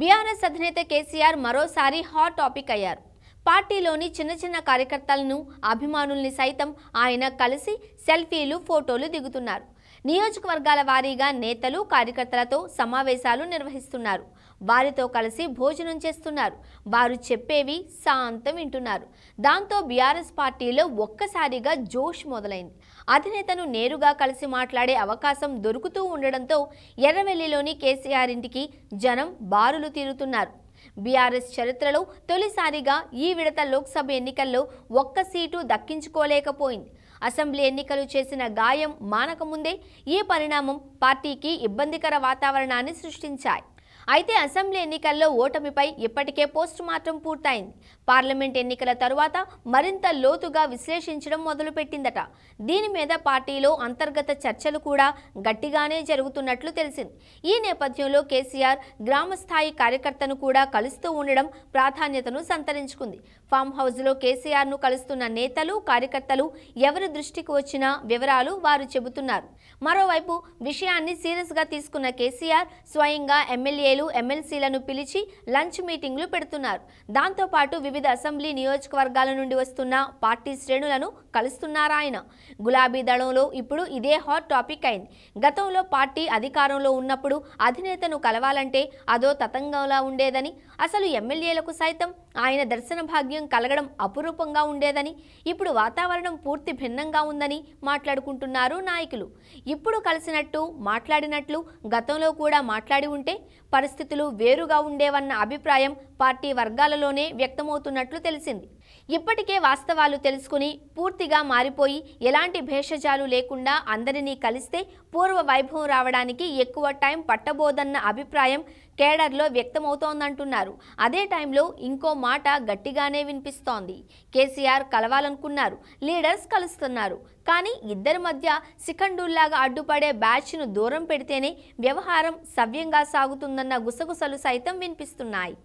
BRS అధినేత కేసీఆర్ మరోసారి hot topic అయ్యారు పార్టీలోని చిన్న చిన్న కార్యకర్తలను అభిమానుల్ని సైతం ఆయన కలిసి సెల్ఫీలు ఫోటోలు దిగుతున్నారు నియోజకవర్గాల వారీగా నేతలు కార్యకర్తలతో సమావేశాలు నిర్వహిస్తున్నారు వారితో కలిసి భోజనం చేస్తున్నారు వారు చెప్పేవి శాంతం వింటున్నారు దాంతో బీఆర్ఎస్ పార్టీలో ఒక్కసారిగా జోష్ మొదలైంది అధినేతను నేరుగా కలిసి మాట్లాడే అవకాశం దొరుకుతూ ఉండడంతో ఎర్రవెల్లిలోని కేసీఆర్ ఇంటికి జనం బారులు తీరుతున్నారు బీఆర్ఎస్ చరిత్రలో తొలిసారిగా ఈ విడత లోక్సభ ఎన్నికల్లో ఒక్క సీటు దక్కించుకోలేకపోయింది అసెంబ్లీ ఎన్నికలు చేసిన గాయం మానకముందే ఈ పరిణామం పార్టీకి ఇబ్బందికర వాతావరణాన్ని సృష్టించాయి అయితే అసెంబ్లీ ఎన్నికల్లో ఓటమిపై ఇప్పటికే పోస్ట్ మార్టం పూర్తయింది పార్లమెంట్ ఎన్నికల తరువాత మరింత లోతుగా విశ్లేషించడం మొదలుపెట్టిందట దీని మీద పార్టీలో అంతర్గత చర్చలు కూడా గట్టిగానే జరుగుతున్నట్లు తెలిసింది ఈ నేపథ్యంలో కేసీఆర్ గ్రామస్థాయి కార్యకర్తను కూడా కలుస్తూ ఉండడం ప్రాధాన్యతను సంతరించుకుంది ఫామ్ హౌస్లో కేసీఆర్ను కలుస్తున్న నేతలు కార్యకర్తలు ఎవరి దృష్టికి వచ్చిన వివరాలు వారు చెబుతున్నారు మరోవైపు విషయాన్ని సీరియస్గా తీసుకున్న కేసీఆర్ స్వయంగా ఎమ్మెల్యేలు ఎమ్మెల్సీలను పిలిచి లంచ్ మీటింగ్లు పెడుతున్నారు దాంతోపాటు వివిధ అసెంబ్లీ నియోజకవర్గాల నుండి వస్తున్న పార్టీ శ్రేణులను కలుస్తున్నారాయన గులాబీ దళంలో ఇప్పుడు ఇదే హాట్ టాపిక్ అయింది గతంలో పార్టీ అధికారంలో ఉన్నప్పుడు అధినేతను కలవాలంటే అదో తతంగంలా ఉండేదని అసలు ఎమ్మెల్యేలకు సైతం ఆయన దర్శన భాగ్యం కలగడం అపురూపంగా ఉండేదని ఇప్పుడు వాతావరణం పూర్తి భిన్నంగా ఉందని మాట్లాడుకుంటున్నారు నాయకులు ఇప్పుడు కలిసినట్టు మాట్లాడినట్లు గతంలో కూడా మాట్లాడి ఉంటే పరిస్థితులు వేరుగా ఉండేవన్న అభిప్రాయం పార్టీ వర్గాలలోనే వ్యక్తమవుతున్నట్లు తెలిసింది ఇప్పటికే వాస్తవాలు తెలుసుకుని పూర్తిగా మారిపోయి ఎలాంటి భేషజాలు లేకుండా అందరినీ కలిస్తే పూర్వ వైభవం రావడానికి ఎక్కువ టైం పట్టబోదన్న అభిప్రాయం కేడర్లో వ్యక్తమవుతోందంటున్నారు అదే టైంలో ఇంకో మాట గట్టిగానే వినిపిస్తోంది కేసీఆర్ కలవాలనుకున్నారు లీడర్స్ కలుస్తున్నారు కానీ ఇద్దరి మధ్య సికండూల్లాగా అడ్డుపడే బ్యాచ్ను దూరం పెడితేనే వ్యవహారం సవ్యంగా సాగుతుందన్న గుసగుసలు సైతం వినిపిస్తున్నాయి